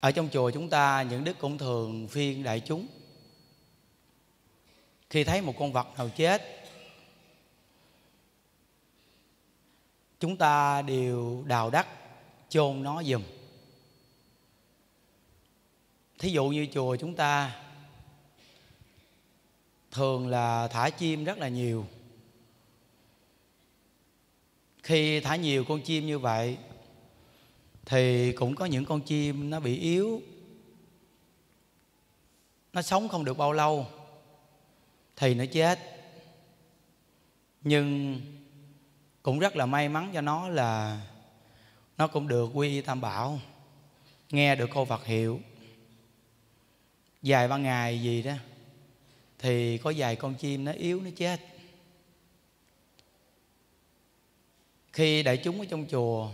ở trong chùa chúng ta những đức cũng thường phiên đại chúng khi thấy một con vật nào chết chúng ta đều đào đất chôn nó dùm thí dụ như chùa chúng ta thường là thả chim rất là nhiều khi thả nhiều con chim như vậy thì cũng có những con chim nó bị yếu nó sống không được bao lâu thì nó chết nhưng cũng rất là may mắn cho nó là nó cũng được quy tam bảo nghe được câu phật hiệu vài ba ngày gì đó thì có vài con chim nó yếu nó chết khi đại chúng ở trong chùa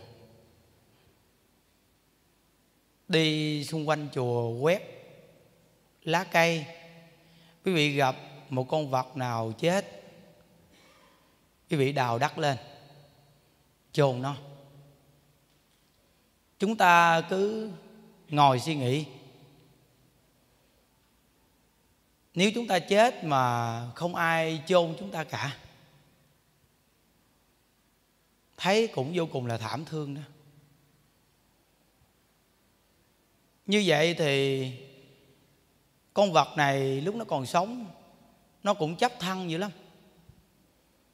đi xung quanh chùa quét lá cây quý vị gặp một con vật nào chết quý vị đào đất lên chôn nó chúng ta cứ ngồi suy nghĩ nếu chúng ta chết mà không ai chôn chúng ta cả thấy cũng vô cùng là thảm thương đó như vậy thì con vật này lúc nó còn sống nó cũng chấp thân dữ lắm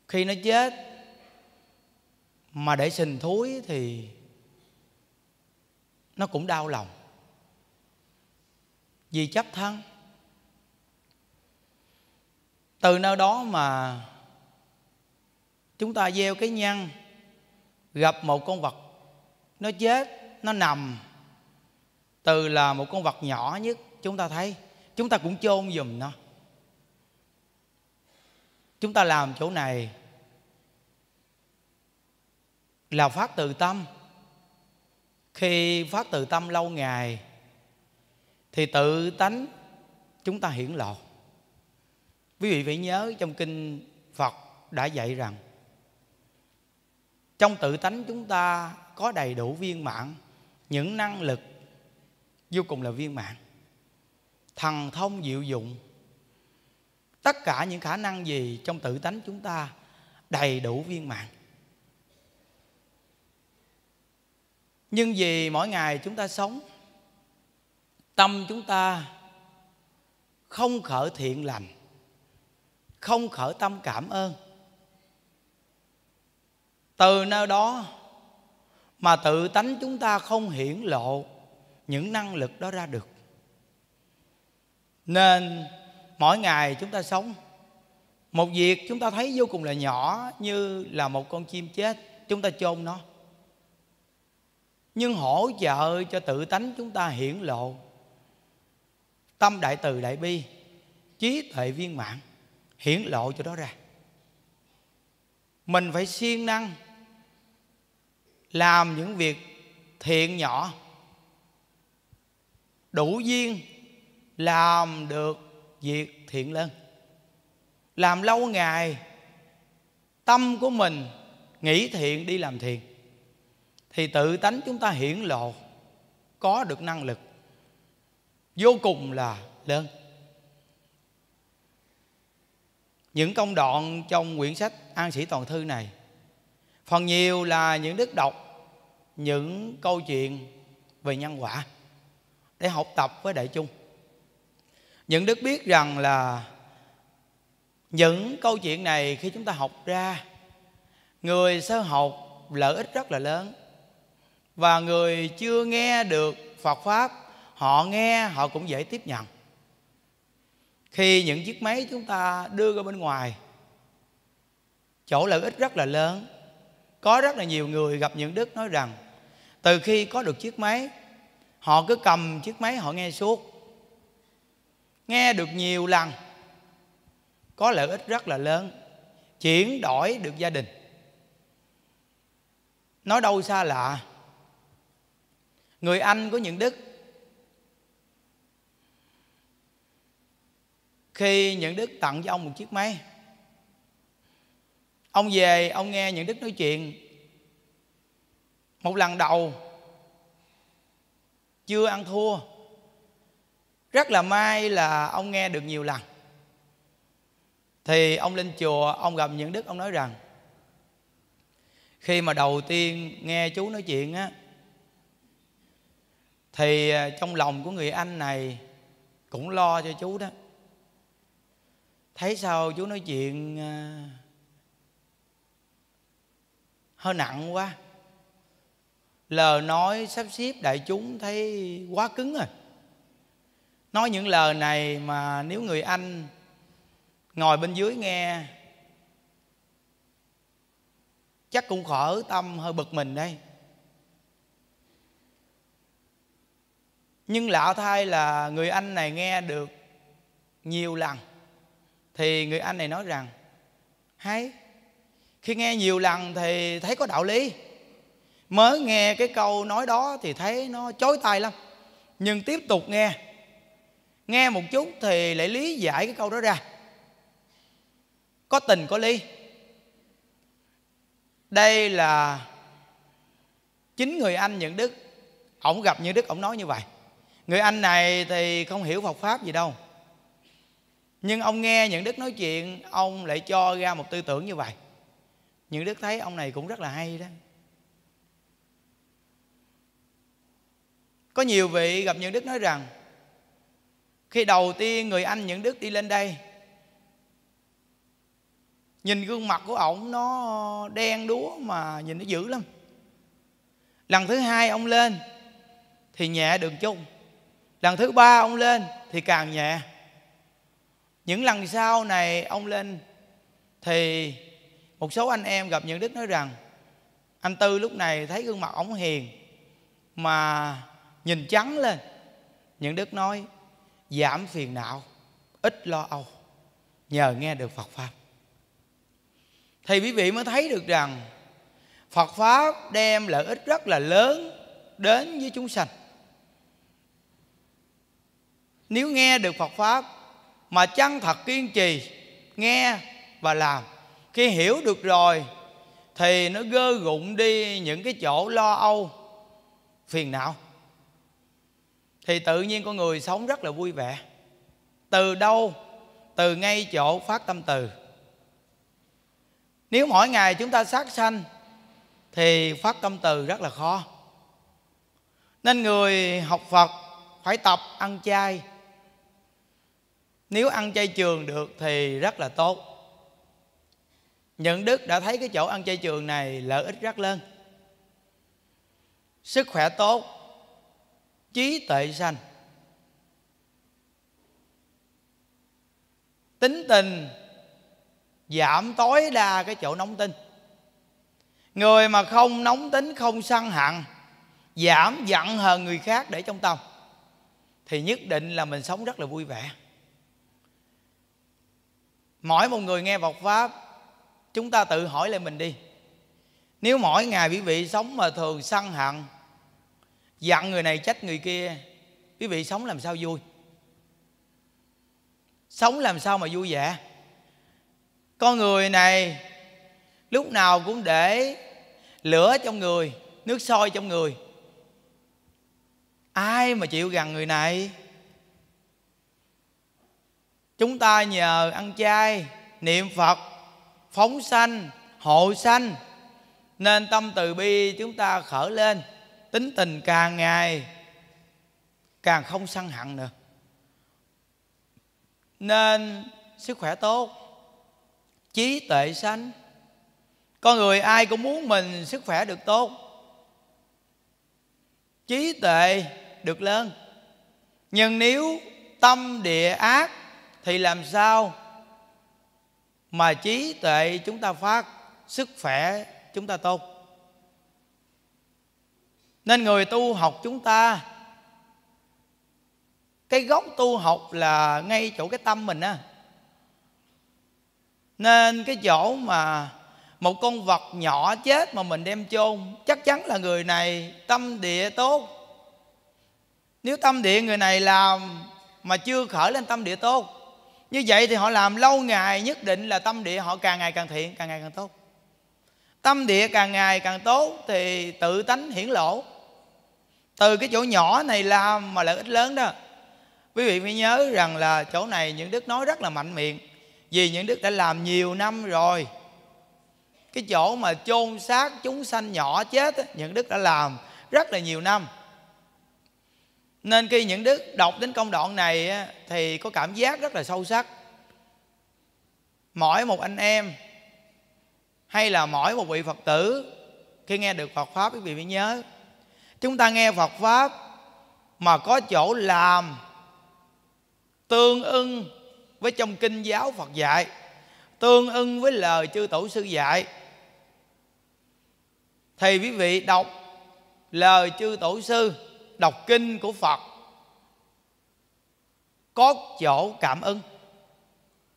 khi nó chết mà để sình thối thì nó cũng đau lòng vì chấp thân từ nơi đó mà chúng ta gieo cái nhân gặp một con vật nó chết nó nằm từ là một con vật nhỏ nhất chúng ta thấy chúng ta cũng chôn dùm nó chúng ta làm chỗ này là phát từ tâm khi phát từ tâm lâu ngày thì tự tánh chúng ta hiển lộ quý vị phải nhớ trong kinh phật đã dạy rằng trong tự tánh chúng ta có đầy đủ viên mãn những năng lực vô cùng là viên mãn thần thông diệu dụng tất cả những khả năng gì trong tự tánh chúng ta đầy đủ viên mãn nhưng vì mỗi ngày chúng ta sống tâm chúng ta không khởi thiện lành không khởi tâm cảm ơn từ nơi đó mà tự tánh chúng ta không hiển lộ những năng lực đó ra được nên mỗi ngày chúng ta sống một việc chúng ta thấy vô cùng là nhỏ như là một con chim chết chúng ta chôn nó nhưng hỗ trợ cho tự tánh chúng ta hiển lộ tâm đại từ đại bi trí tuệ viên mãn hiển lộ cho đó ra mình phải siêng năng làm những việc thiện nhỏ đủ duyên làm được việc thiện lên làm lâu ngày tâm của mình nghĩ thiện đi làm thiện thì tự tánh chúng ta hiển lộ có được năng lực vô cùng là lớn những công đoạn trong quyển sách an sĩ toàn thư này phần nhiều là những đức đọc những câu chuyện về nhân quả để học tập với đại chúng những đức biết rằng là những câu chuyện này khi chúng ta học ra người sơ học lợi ích rất là lớn và người chưa nghe được phật pháp họ nghe họ cũng dễ tiếp nhận khi những chiếc máy chúng ta đưa ra bên ngoài chỗ lợi ích rất là lớn có rất là nhiều người gặp những đức nói rằng từ khi có được chiếc máy họ cứ cầm chiếc máy họ nghe suốt nghe được nhiều lần có lợi ích rất là lớn chuyển đổi được gia đình nói đâu xa lạ người anh của những đức khi những đức tặng cho ông một chiếc máy ông về ông nghe những đức nói chuyện một lần đầu chưa ăn thua rất là may là ông nghe được nhiều lần thì ông lên chùa ông gặp những đức ông nói rằng khi mà đầu tiên nghe chú nói chuyện á thì à, trong lòng của người anh này cũng lo cho chú đó thấy sao chú nói chuyện à, hơi nặng quá lời nói sắp xếp đại chúng thấy quá cứng rồi nói những lời này mà nếu người anh ngồi bên dưới nghe chắc cũng khở tâm hơi bực mình đây nhưng lạ thay là người anh này nghe được nhiều lần thì người anh này nói rằng hay khi nghe nhiều lần thì thấy có đạo lý mới nghe cái câu nói đó thì thấy nó chối tai lắm nhưng tiếp tục nghe nghe một chút thì lại lý giải cái câu đó ra có tình có ly đây là chính người anh nhận đức ổng gặp như đức ổng nói như vậy người anh này thì không hiểu phật pháp gì đâu nhưng ông nghe những đức nói chuyện ông lại cho ra một tư tưởng như vậy những đức thấy ông này cũng rất là hay đó có nhiều vị gặp những đức nói rằng khi đầu tiên người anh những đức đi lên đây nhìn gương mặt của ổng nó đen đúa mà nhìn nó dữ lắm lần thứ hai ông lên thì nhẹ đường chung lần thứ ba ông lên thì càng nhẹ những lần sau này ông lên thì một số anh em gặp những đức nói rằng anh tư lúc này thấy gương mặt ổng hiền mà nhìn trắng lên những đức nói giảm phiền não ít lo âu nhờ nghe được phật pháp thì quý vị mới thấy được rằng phật pháp đem lợi ích rất là lớn đến với chúng sanh nếu nghe được phật pháp mà chân thật kiên trì nghe và làm khi hiểu được rồi thì nó gơ gụng đi những cái chỗ lo âu phiền não thì tự nhiên con người sống rất là vui vẻ từ đâu từ ngay chỗ phát tâm từ nếu mỗi ngày chúng ta sát sanh thì phát tâm từ rất là khó nên người học phật phải tập ăn chay nếu ăn chay trường được thì rất là tốt nhận đức đã thấy cái chỗ ăn chay trường này lợi ích rất lớn sức khỏe tốt trí tuệ sanh tính tình giảm tối đa cái chỗ nóng tính người mà không nóng tính không săn hận giảm giận hờn người khác để trong tâm thì nhất định là mình sống rất là vui vẻ mỗi một người nghe Phật pháp chúng ta tự hỏi lại mình đi nếu mỗi ngày quý vị sống mà thường săn hận dặn người này trách người kia quý vị sống làm sao vui sống làm sao mà vui vẻ con người này lúc nào cũng để lửa trong người nước sôi trong người ai mà chịu gần người này chúng ta nhờ ăn chay niệm phật phóng sanh hộ sanh nên tâm từ bi chúng ta khởi lên tính tình càng ngày càng không săn hận nữa nên sức khỏe tốt trí tuệ sanh con người ai cũng muốn mình sức khỏe được tốt trí tuệ được lớn nhưng nếu tâm địa ác thì làm sao mà trí tuệ chúng ta phát sức khỏe chúng ta tốt nên người tu học chúng ta cái gốc tu học là ngay chỗ cái tâm mình á nên cái chỗ mà một con vật nhỏ chết mà mình đem chôn chắc chắn là người này tâm địa tốt nếu tâm địa người này làm mà chưa khởi lên tâm địa tốt như vậy thì họ làm lâu ngày nhất định là tâm địa họ càng ngày càng thiện càng ngày càng tốt tâm địa càng ngày càng tốt thì tự tánh hiển lộ từ cái chỗ nhỏ này làm mà lợi ích lớn đó quý vị phải nhớ rằng là chỗ này những đức nói rất là mạnh miệng vì những đức đã làm nhiều năm rồi cái chỗ mà chôn xác chúng sanh nhỏ chết những đức đã làm rất là nhiều năm nên khi những đức đọc đến công đoạn này thì có cảm giác rất là sâu sắc mỗi một anh em hay là mỗi một vị phật tử khi nghe được phật pháp quý vị phải nhớ chúng ta nghe phật pháp mà có chỗ làm tương ưng với trong kinh giáo phật dạy tương ưng với lời chư tổ sư dạy thì quý vị đọc lời chư tổ sư đọc kinh của phật có chỗ cảm ưng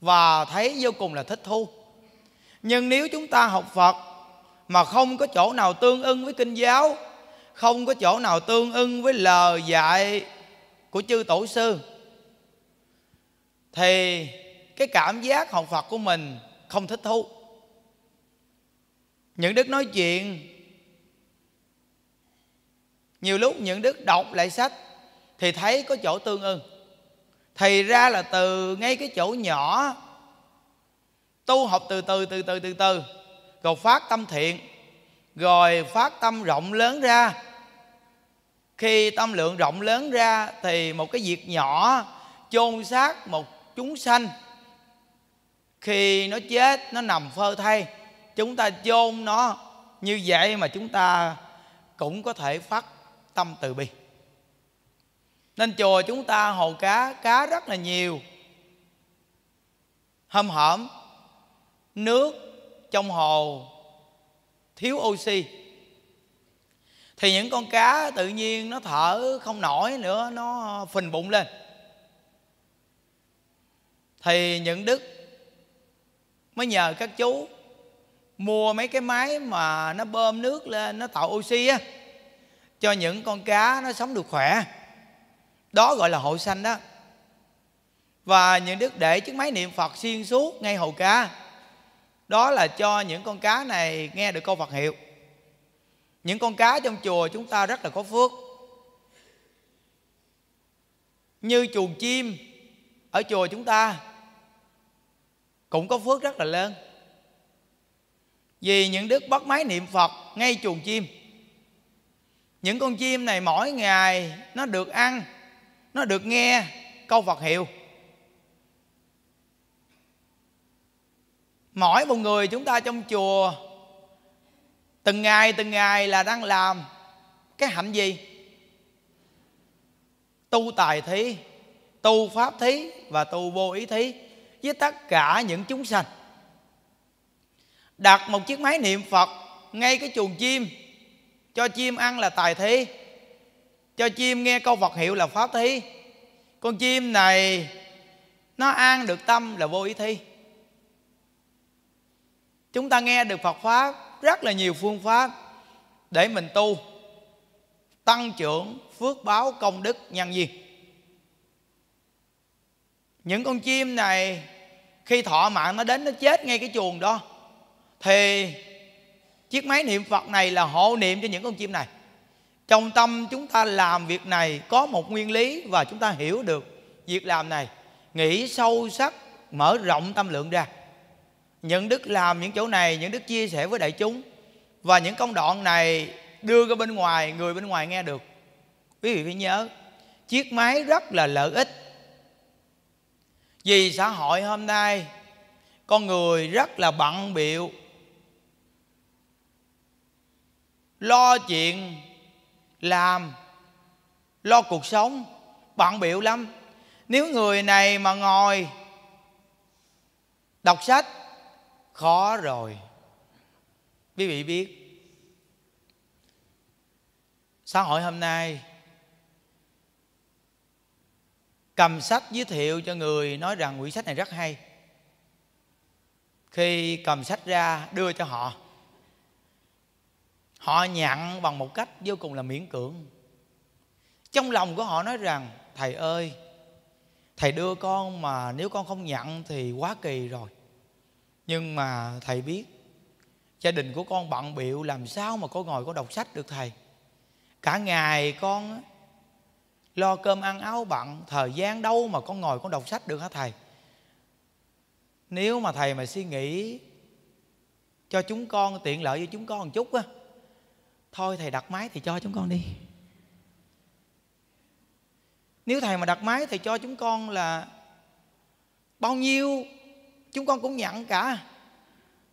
và thấy vô cùng là thích thu nhưng nếu chúng ta học phật mà không có chỗ nào tương ưng với kinh giáo không có chỗ nào tương ưng với lời dạy của chư tổ sư thì cái cảm giác học Phật của mình không thích thú những đức nói chuyện nhiều lúc những đức đọc lại sách thì thấy có chỗ tương ưng thì ra là từ ngay cái chỗ nhỏ tu học từ từ từ từ từ từ rồi phát tâm thiện rồi phát tâm rộng lớn ra khi tâm lượng rộng lớn ra thì một cái việc nhỏ chôn xác một chúng sanh khi nó chết nó nằm phơ thay chúng ta chôn nó như vậy mà chúng ta cũng có thể phát tâm từ bi nên chùa chúng ta hồ cá cá rất là nhiều hâm hởm nước trong hồ thiếu oxy thì những con cá tự nhiên nó thở không nổi nữa nó phình bụng lên thì những đức mới nhờ các chú mua mấy cái máy mà nó bơm nước lên nó tạo oxy á cho những con cá nó sống được khỏe đó gọi là hộ xanh đó và những đức để chiếc máy niệm phật xuyên suốt ngay hồ cá đó là cho những con cá này nghe được câu Phật hiệu những con cá trong chùa chúng ta rất là có phước như chuồng chim ở chùa chúng ta cũng có phước rất là lớn vì những đức bắt máy niệm phật ngay chuồng chim những con chim này mỗi ngày nó được ăn nó được nghe câu phật hiệu mỗi một người chúng ta trong chùa từng ngày từng ngày là đang làm cái hạnh gì tu tài thí tu pháp thí và tu vô ý thí với tất cả những chúng sanh đặt một chiếc máy niệm phật ngay cái chuồng chim cho chim ăn là tài thí cho chim nghe câu phật hiệu là pháp thí con chim này nó an được tâm là vô ý thi chúng ta nghe được phật pháp rất là nhiều phương pháp để mình tu tăng trưởng phước báo công đức nhân duyên những con chim này khi thọ mạng nó đến nó chết ngay cái chuồng đó thì chiếc máy niệm phật này là hộ niệm cho những con chim này trong tâm chúng ta làm việc này có một nguyên lý và chúng ta hiểu được việc làm này nghĩ sâu sắc mở rộng tâm lượng ra những đức làm những chỗ này những đức chia sẻ với đại chúng và những công đoạn này đưa ra bên ngoài người bên ngoài nghe được quý vị phải nhớ chiếc máy rất là lợi ích vì xã hội hôm nay con người rất là bận biệu lo chuyện làm lo cuộc sống bận biệu lắm nếu người này mà ngồi đọc sách khó rồi quý vị biết xã hội hôm nay cầm sách giới thiệu cho người nói rằng quyển sách này rất hay khi cầm sách ra đưa cho họ họ nhận bằng một cách vô cùng là miễn cưỡng trong lòng của họ nói rằng thầy ơi thầy đưa con mà nếu con không nhận thì quá kỳ rồi nhưng mà thầy biết gia đình của con bận biệu làm sao mà con ngồi con đọc sách được thầy cả ngày con lo cơm ăn áo bận thời gian đâu mà con ngồi con đọc sách được hả thầy nếu mà thầy mà suy nghĩ cho chúng con tiện lợi cho chúng con một chút á thôi thầy đặt máy thì cho chúng con đi nếu thầy mà đặt máy thì cho chúng con là bao nhiêu chúng con cũng nhận cả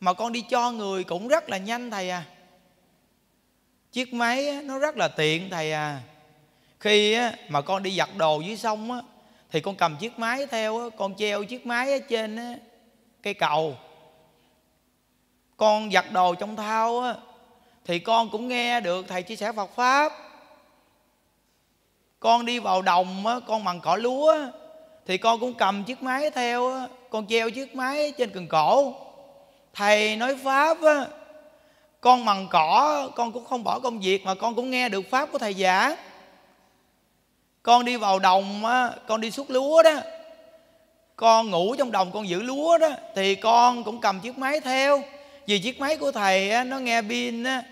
mà con đi cho người cũng rất là nhanh thầy à chiếc máy nó rất là tiện thầy à khi mà con đi giặt đồ dưới sông á thì con cầm chiếc máy theo con treo chiếc máy trên cây cầu con giặt đồ trong thao á thì con cũng nghe được thầy chia sẻ Phật pháp con đi vào đồng á con bằng cỏ lúa thì con cũng cầm chiếc máy theo á con treo chiếc máy trên cần cổ thầy nói pháp á, con mằng cỏ con cũng không bỏ công việc mà con cũng nghe được pháp của thầy giả con đi vào đồng á, con đi xuất lúa đó con ngủ trong đồng con giữ lúa đó thì con cũng cầm chiếc máy theo vì chiếc máy của thầy á, nó nghe pin á,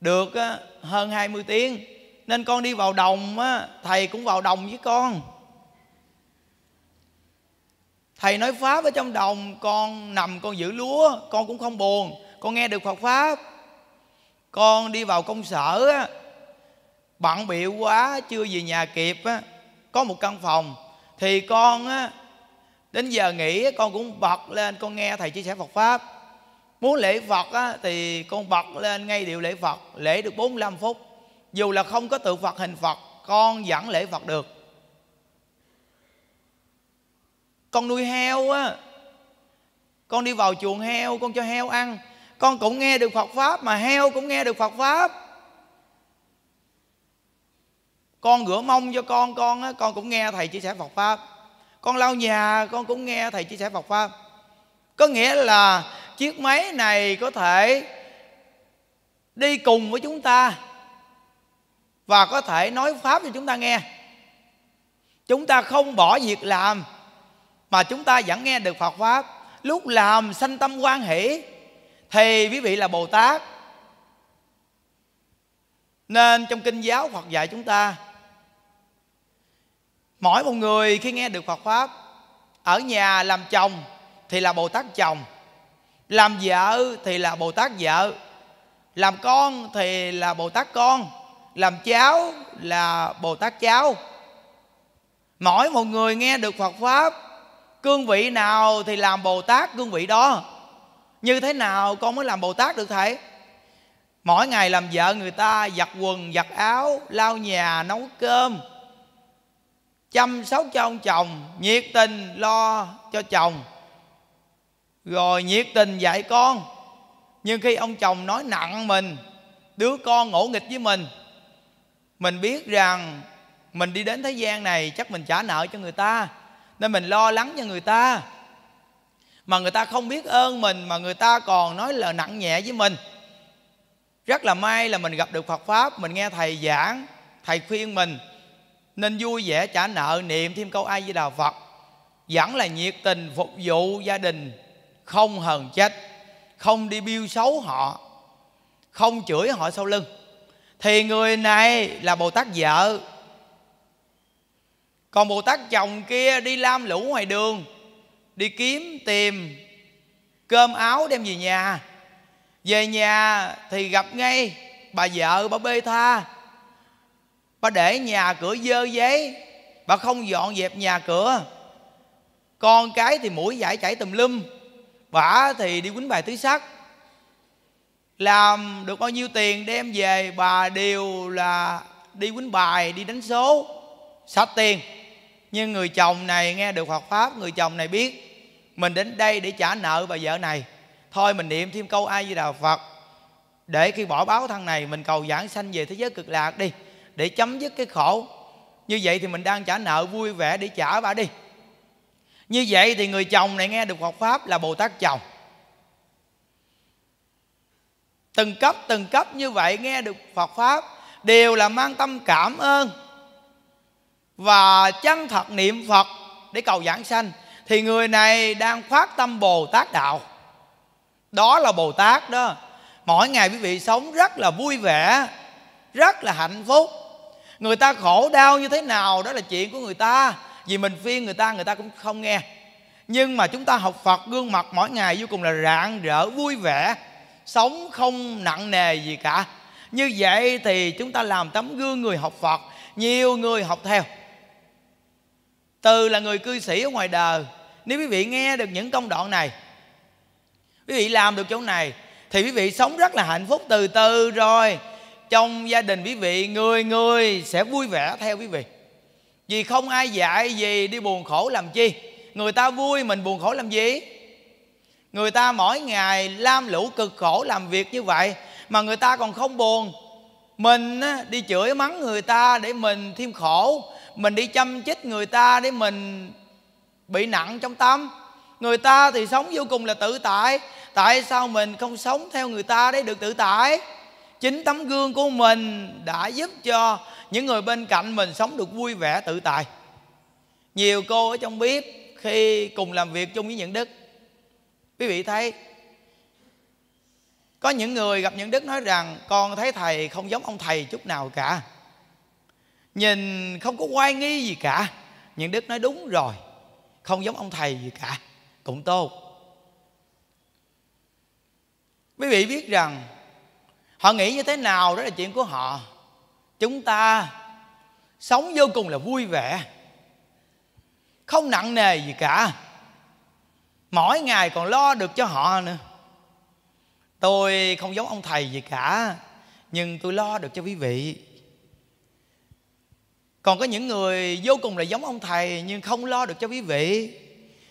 được á, hơn 20 tiếng nên con đi vào đồng á, thầy cũng vào đồng với con thầy nói pháp ở trong đồng con nằm con giữ lúa con cũng không buồn con nghe được phật pháp con đi vào công sở á, bận bịu quá chưa về nhà kịp á, có một căn phòng thì con á, đến giờ nghỉ con cũng bật lên con nghe thầy chia sẻ phật pháp muốn lễ phật á, thì con bật lên ngay điệu lễ phật lễ được 45 phút dù là không có tượng phật hình phật con vẫn lễ phật được con nuôi heo á con đi vào chuồng heo con cho heo ăn con cũng nghe được phật pháp mà heo cũng nghe được phật pháp con rửa mông cho con con á con cũng nghe thầy chia sẻ phật pháp con lau nhà con cũng nghe thầy chia sẻ phật pháp có nghĩa là chiếc máy này có thể đi cùng với chúng ta và có thể nói pháp cho chúng ta nghe chúng ta không bỏ việc làm mà chúng ta vẫn nghe được Phật pháp lúc làm sanh tâm quan hỷ thì quý vị là Bồ Tát nên trong kinh giáo Phật dạy chúng ta mỗi một người khi nghe được Phật pháp ở nhà làm chồng thì là Bồ Tát chồng làm vợ thì là Bồ Tát vợ làm con thì là Bồ Tát con làm cháu là Bồ Tát cháu mỗi một người nghe được Phật pháp cương vị nào thì làm bồ tát cương vị đó như thế nào con mới làm bồ tát được thầy mỗi ngày làm vợ người ta giặt quần giặt áo lau nhà nấu cơm chăm sóc cho ông chồng nhiệt tình lo cho chồng rồi nhiệt tình dạy con nhưng khi ông chồng nói nặng mình đứa con ngỗ nghịch với mình mình biết rằng mình đi đến thế gian này chắc mình trả nợ cho người ta nên mình lo lắng cho người ta mà người ta không biết ơn mình mà người ta còn nói là nặng nhẹ với mình rất là may là mình gặp được Phật pháp mình nghe thầy giảng thầy khuyên mình nên vui vẻ trả nợ niệm thêm câu ai với đà Phật vẫn là nhiệt tình phục vụ gia đình không hờn trách không đi biêu xấu họ không chửi họ sau lưng thì người này là bồ tát vợ còn bồ tát chồng kia đi lam lũ ngoài đường đi kiếm tìm cơm áo đem về nhà về nhà thì gặp ngay bà vợ bà bê tha bà để nhà cửa dơ giấy bà không dọn dẹp nhà cửa con cái thì mũi giải chảy tùm lum bả thì đi quýnh bài tứ sắc làm được bao nhiêu tiền đem về bà đều là đi quýnh bài đi đánh số sạch tiền nhưng người chồng này nghe được Phật pháp người chồng này biết mình đến đây để trả nợ bà vợ này thôi mình niệm thêm câu ai di đà phật để khi bỏ báo thân này mình cầu giảng sanh về thế giới cực lạc đi để chấm dứt cái khổ như vậy thì mình đang trả nợ vui vẻ để trả bà đi như vậy thì người chồng này nghe được Phật pháp là Bồ Tát chồng từng cấp từng cấp như vậy nghe được Phật pháp đều là mang tâm cảm ơn và chân thật niệm Phật để cầu giảng sanh thì người này đang phát tâm Bồ Tát đạo. Đó là Bồ Tát đó. Mỗi ngày quý vị sống rất là vui vẻ, rất là hạnh phúc. Người ta khổ đau như thế nào đó là chuyện của người ta, vì mình phiên người ta người ta cũng không nghe. Nhưng mà chúng ta học Phật gương mặt mỗi ngày vô cùng là rạng rỡ vui vẻ, sống không nặng nề gì cả. Như vậy thì chúng ta làm tấm gương người học Phật, nhiều người học theo từ là người cư sĩ ở ngoài đời nếu quý vị nghe được những công đoạn này quý vị làm được chỗ này thì quý vị sống rất là hạnh phúc từ từ rồi trong gia đình quý vị người người sẽ vui vẻ theo quý vị vì không ai dạy gì đi buồn khổ làm chi người ta vui mình buồn khổ làm gì người ta mỗi ngày lam lũ cực khổ làm việc như vậy mà người ta còn không buồn mình đi chửi mắng người ta để mình thêm khổ mình đi chăm chích người ta để mình bị nặng trong tâm người ta thì sống vô cùng là tự tại tại sao mình không sống theo người ta để được tự tại chính tấm gương của mình đã giúp cho những người bên cạnh mình sống được vui vẻ tự tại nhiều cô ở trong bếp khi cùng làm việc chung với những đức quý vị thấy có những người gặp những đức nói rằng con thấy thầy không giống ông thầy chút nào cả nhìn không có oai nghi gì cả nhưng đức nói đúng rồi không giống ông thầy gì cả cũng tốt quý vị biết rằng họ nghĩ như thế nào đó là chuyện của họ chúng ta sống vô cùng là vui vẻ không nặng nề gì cả mỗi ngày còn lo được cho họ nữa tôi không giống ông thầy gì cả nhưng tôi lo được cho quý vị còn có những người vô cùng là giống ông thầy nhưng không lo được cho quý vị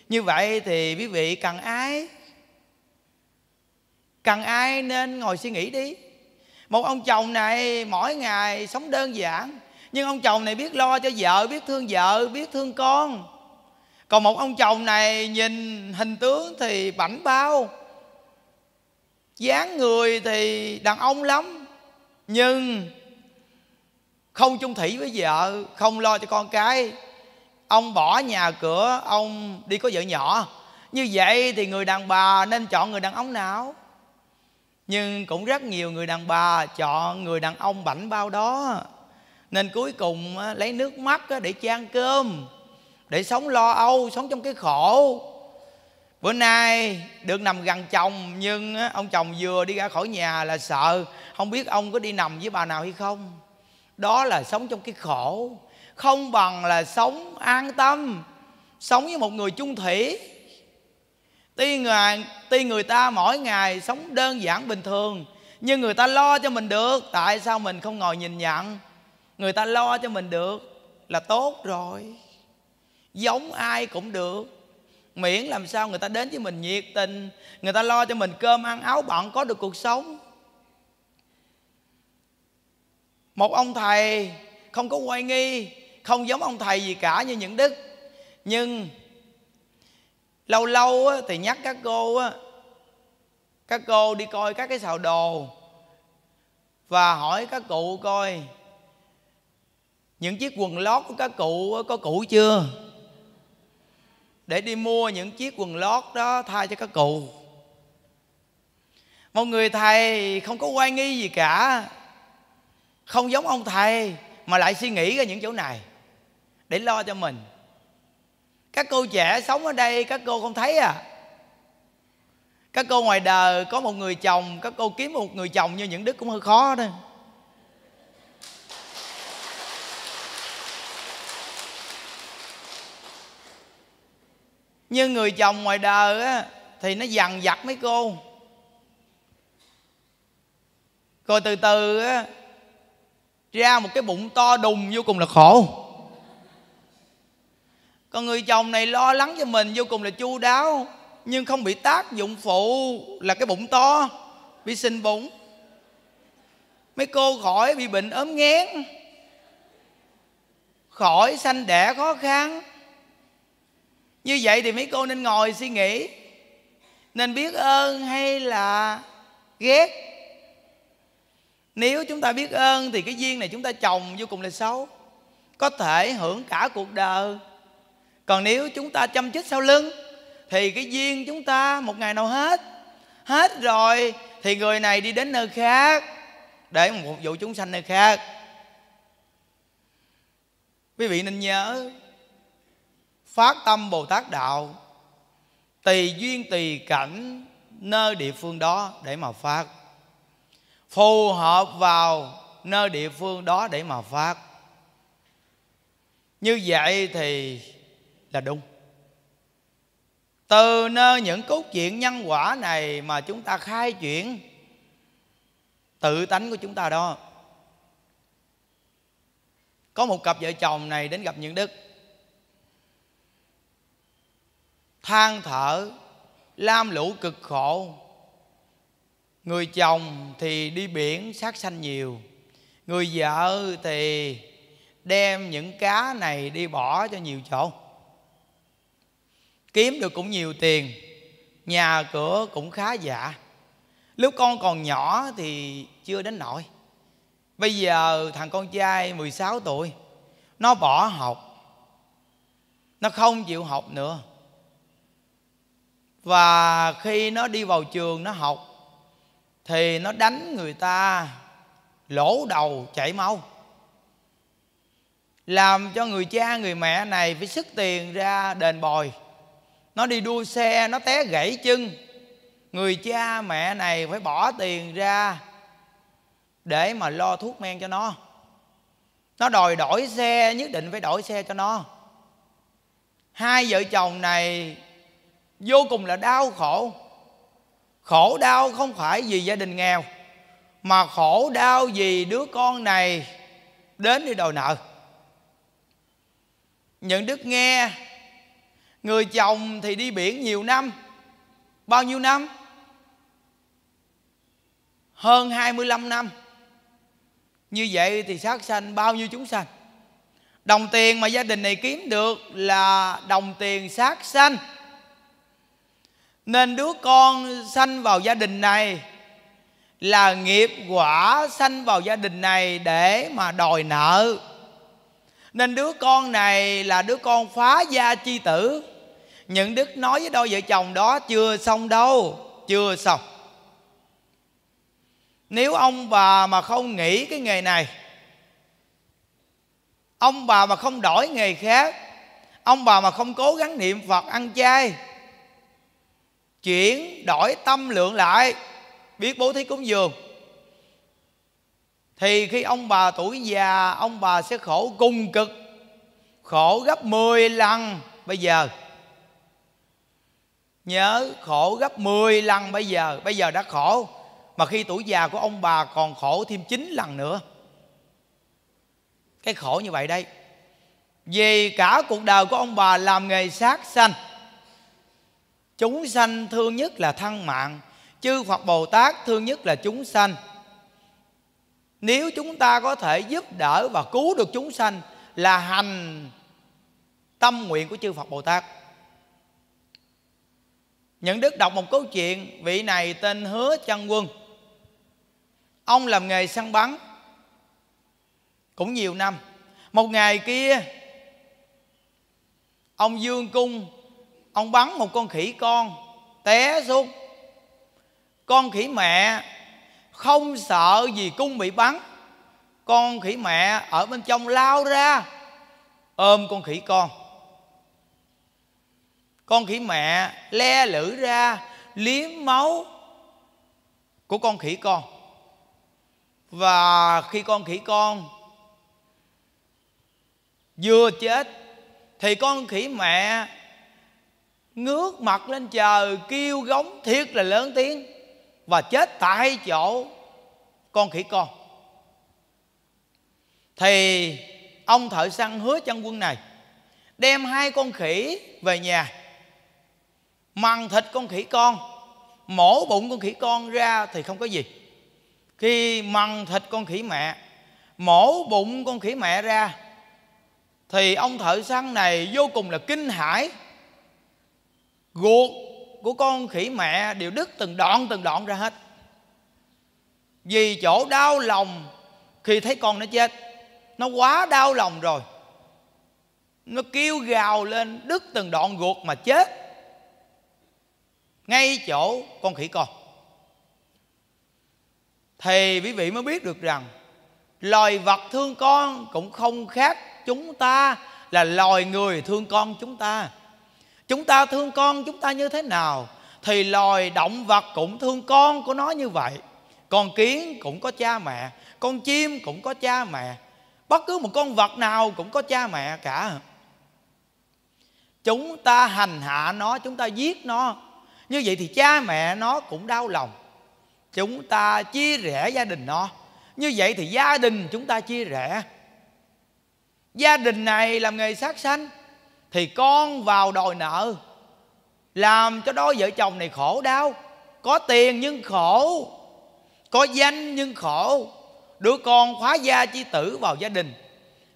như vậy thì quý vị cần ai cần ai nên ngồi suy nghĩ đi một ông chồng này mỗi ngày sống đơn giản nhưng ông chồng này biết lo cho vợ biết thương vợ biết thương con còn một ông chồng này nhìn hình tướng thì bảnh bao dáng người thì đàn ông lắm nhưng không chung thủy với vợ không lo cho con cái ông bỏ nhà cửa ông đi có vợ nhỏ như vậy thì người đàn bà nên chọn người đàn ông nào nhưng cũng rất nhiều người đàn bà chọn người đàn ông bảnh bao đó nên cuối cùng lấy nước mắt để chan cơm để sống lo âu sống trong cái khổ bữa nay được nằm gần chồng nhưng ông chồng vừa đi ra khỏi nhà là sợ không biết ông có đi nằm với bà nào hay không đó là sống trong cái khổ không bằng là sống an tâm sống với một người chung thủy tuy người, tuy người ta mỗi ngày sống đơn giản bình thường nhưng người ta lo cho mình được tại sao mình không ngồi nhìn nhận người ta lo cho mình được là tốt rồi giống ai cũng được miễn làm sao người ta đến với mình nhiệt tình người ta lo cho mình cơm ăn áo bận có được cuộc sống một ông thầy không có quay nghi không giống ông thầy gì cả như những đức nhưng lâu lâu thì nhắc các cô các cô đi coi các cái xào đồ và hỏi các cụ coi những chiếc quần lót của các cụ có cũ chưa để đi mua những chiếc quần lót đó thay cho các cụ một người thầy không có quan nghi gì cả không giống ông thầy mà lại suy nghĩ ra những chỗ này để lo cho mình các cô trẻ sống ở đây các cô không thấy à các cô ngoài đời có một người chồng các cô kiếm một người chồng như những đức cũng hơi khó đó như người chồng ngoài đời á thì nó dằn vặt mấy cô rồi từ từ á ra một cái bụng to đùng vô cùng là khổ còn người chồng này lo lắng cho mình vô cùng là chu đáo nhưng không bị tác dụng phụ là cái bụng to bị sinh bụng mấy cô khỏi bị bệnh ốm nghén khỏi sanh đẻ khó khăn như vậy thì mấy cô nên ngồi suy nghĩ nên biết ơn hay là ghét nếu chúng ta biết ơn thì cái duyên này chúng ta trồng vô cùng là xấu có thể hưởng cả cuộc đời còn nếu chúng ta chăm chích sau lưng thì cái duyên chúng ta một ngày nào hết hết rồi thì người này đi đến nơi khác để mà phục vụ chúng sanh nơi khác quý vị nên nhớ phát tâm bồ tát đạo tùy duyên tùy cảnh nơi địa phương đó để mà phát phù hợp vào nơi địa phương đó để mà phát như vậy thì là đúng từ nơi những cốt truyện nhân quả này mà chúng ta khai chuyển tự tánh của chúng ta đó có một cặp vợ chồng này đến gặp những đức than thở lam lũ cực khổ người chồng thì đi biển sát sanh nhiều người vợ thì đem những cá này đi bỏ cho nhiều chỗ kiếm được cũng nhiều tiền nhà cửa cũng khá giả lúc con còn nhỏ thì chưa đến nổi bây giờ thằng con trai 16 tuổi nó bỏ học nó không chịu học nữa và khi nó đi vào trường nó học thì nó đánh người ta lỗ đầu chảy máu làm cho người cha người mẹ này phải sức tiền ra đền bồi nó đi đua xe nó té gãy chân người cha mẹ này phải bỏ tiền ra để mà lo thuốc men cho nó nó đòi đổi xe nhất định phải đổi xe cho nó hai vợ chồng này vô cùng là đau khổ khổ đau không phải vì gia đình nghèo mà khổ đau vì đứa con này đến đi đòi nợ những đức nghe người chồng thì đi biển nhiều năm bao nhiêu năm hơn 25 năm như vậy thì sát sanh bao nhiêu chúng sanh đồng tiền mà gia đình này kiếm được là đồng tiền sát sanh nên đứa con sanh vào gia đình này Là nghiệp quả sanh vào gia đình này để mà đòi nợ Nên đứa con này là đứa con phá gia chi tử Những đức nói với đôi vợ chồng đó chưa xong đâu Chưa xong Nếu ông bà mà không nghĩ cái nghề này Ông bà mà không đổi nghề khác Ông bà mà không cố gắng niệm Phật ăn chay chuyển đổi tâm lượng lại biết bố thí cúng dường thì khi ông bà tuổi già ông bà sẽ khổ cùng cực khổ gấp 10 lần bây giờ nhớ khổ gấp 10 lần bây giờ bây giờ đã khổ mà khi tuổi già của ông bà còn khổ thêm 9 lần nữa cái khổ như vậy đây vì cả cuộc đời của ông bà làm nghề sát sanh chúng sanh thương nhất là thân mạng chư Phật Bồ Tát thương nhất là chúng sanh nếu chúng ta có thể giúp đỡ và cứu được chúng sanh là hành tâm nguyện của chư Phật Bồ Tát Những Đức đọc một câu chuyện Vị này tên Hứa Chân Quân Ông làm nghề săn bắn Cũng nhiều năm Một ngày kia Ông Dương Cung ông bắn một con khỉ con té xuống con khỉ mẹ không sợ gì cung bị bắn con khỉ mẹ ở bên trong lao ra ôm con khỉ con con khỉ mẹ le lử ra liếm máu của con khỉ con và khi con khỉ con vừa chết thì con khỉ mẹ ngước mặt lên trời kêu gống thiệt là lớn tiếng và chết tại chỗ con khỉ con thì ông thợ săn hứa chân quân này đem hai con khỉ về nhà măng thịt con khỉ con mổ bụng con khỉ con ra thì không có gì khi măng thịt con khỉ mẹ mổ bụng con khỉ mẹ ra thì ông thợ săn này vô cùng là kinh hãi Ruột của con khỉ mẹ đều đứt từng đoạn từng đoạn ra hết Vì chỗ đau lòng khi thấy con nó chết Nó quá đau lòng rồi Nó kêu gào lên đứt từng đoạn ruột mà chết Ngay chỗ con khỉ con Thì quý vị mới biết được rằng Loài vật thương con cũng không khác chúng ta Là loài người thương con chúng ta chúng ta thương con chúng ta như thế nào thì loài động vật cũng thương con của nó như vậy con kiến cũng có cha mẹ con chim cũng có cha mẹ bất cứ một con vật nào cũng có cha mẹ cả chúng ta hành hạ nó chúng ta giết nó như vậy thì cha mẹ nó cũng đau lòng chúng ta chia rẽ gia đình nó như vậy thì gia đình chúng ta chia rẽ gia đình này làm nghề sát sanh thì con vào đòi nợ làm cho đôi vợ chồng này khổ đau có tiền nhưng khổ có danh nhưng khổ đứa con khóa gia chi tử vào gia đình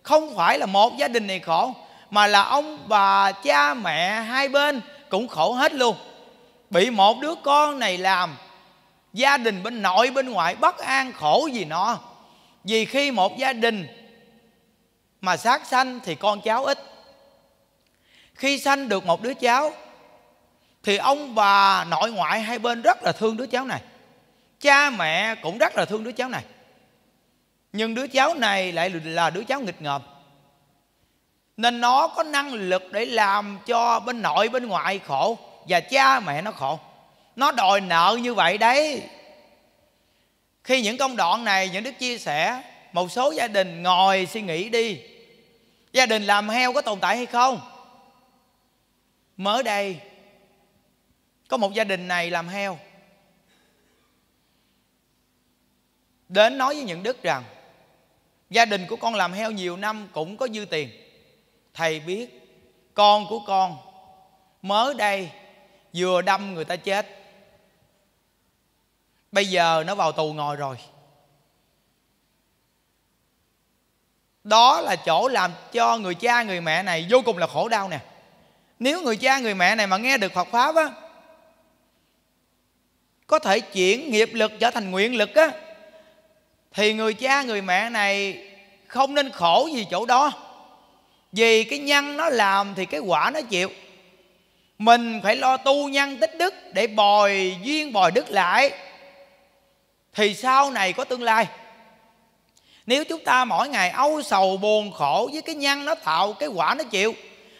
không phải là một gia đình này khổ mà là ông bà cha mẹ hai bên cũng khổ hết luôn bị một đứa con này làm gia đình bên nội bên ngoại bất an khổ gì nọ vì khi một gia đình mà sát sanh thì con cháu ít khi sanh được một đứa cháu Thì ông bà nội ngoại hai bên rất là thương đứa cháu này Cha mẹ cũng rất là thương đứa cháu này Nhưng đứa cháu này lại là đứa cháu nghịch ngợm Nên nó có năng lực để làm cho bên nội bên ngoại khổ Và cha mẹ nó khổ Nó đòi nợ như vậy đấy Khi những công đoạn này những đức chia sẻ Một số gia đình ngồi suy nghĩ đi Gia đình làm heo có tồn tại hay không mới đây có một gia đình này làm heo đến nói với những đức rằng gia đình của con làm heo nhiều năm cũng có dư tiền thầy biết con của con mới đây vừa đâm người ta chết bây giờ nó vào tù ngồi rồi đó là chỗ làm cho người cha người mẹ này vô cùng là khổ đau nè nếu người cha người mẹ này mà nghe được Phật pháp á có thể chuyển nghiệp lực trở thành nguyện lực á thì người cha người mẹ này không nên khổ gì chỗ đó vì cái nhân nó làm thì cái quả nó chịu mình phải lo tu nhân tích đức để bồi duyên bồi đức lại thì sau này có tương lai nếu chúng ta mỗi ngày âu sầu buồn khổ với cái nhân nó tạo cái quả nó chịu